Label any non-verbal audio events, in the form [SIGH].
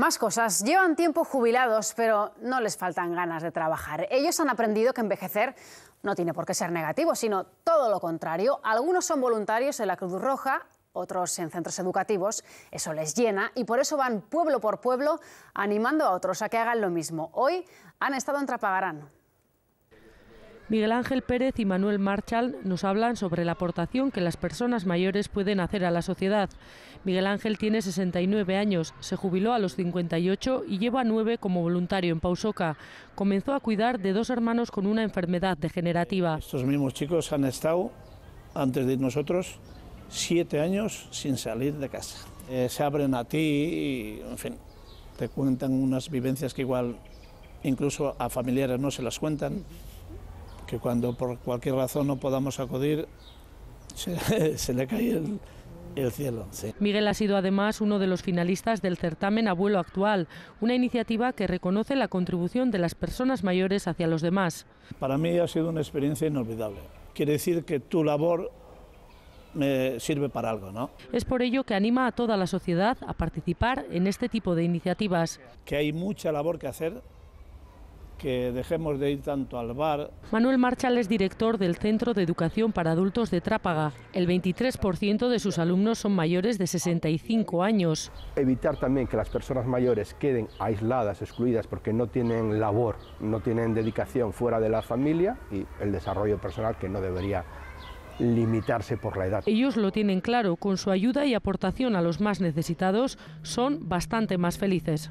Más cosas. Llevan tiempo jubilados, pero no les faltan ganas de trabajar. Ellos han aprendido que envejecer no tiene por qué ser negativo, sino todo lo contrario. Algunos son voluntarios en la Cruz Roja, otros en centros educativos. Eso les llena y por eso van pueblo por pueblo animando a otros a que hagan lo mismo. Hoy han estado en Trapagarán. Miguel Ángel Pérez y Manuel Marchal nos hablan sobre la aportación que las personas mayores pueden hacer a la sociedad. Miguel Ángel tiene 69 años, se jubiló a los 58 y lleva nueve como voluntario en Pausoca. Comenzó a cuidar de dos hermanos con una enfermedad degenerativa. Estos mismos chicos han estado, antes de nosotros, siete años sin salir de casa. Eh, se abren a ti y, en fin, te cuentan unas vivencias que igual incluso a familiares no se las cuentan que cuando por cualquier razón no podamos acudir, se, [LAUGHS] le cae el, cielo. Miguel ha sido además uno de los finalistas del certamen Abuelo Actual, una iniciativa que reconoce la contribución de las personas mayores hacia los demás. Para mí ha sido una experiencia inolvidable. Quiere decir que tu labor me sirve para algo, ¿no? Es por ello que anima a toda la sociedad a participar en este tipo de iniciativas. Que hay mucha labor que hacer que dejemos de ir tanto al bar. Manuel Marchal es director del Centro de Educación para Adultos de Trápaga. El 23% de sus alumnos son mayores de 65 años. Evitar también que las personas mayores queden aisladas, excluidas, porque no tienen labor, no tienen dedicación fuera de la familia y el desarrollo personal que no debería limitarse por la edad. Ellos lo tienen claro, con su ayuda y aportación a los más necesitados son bastante más felices.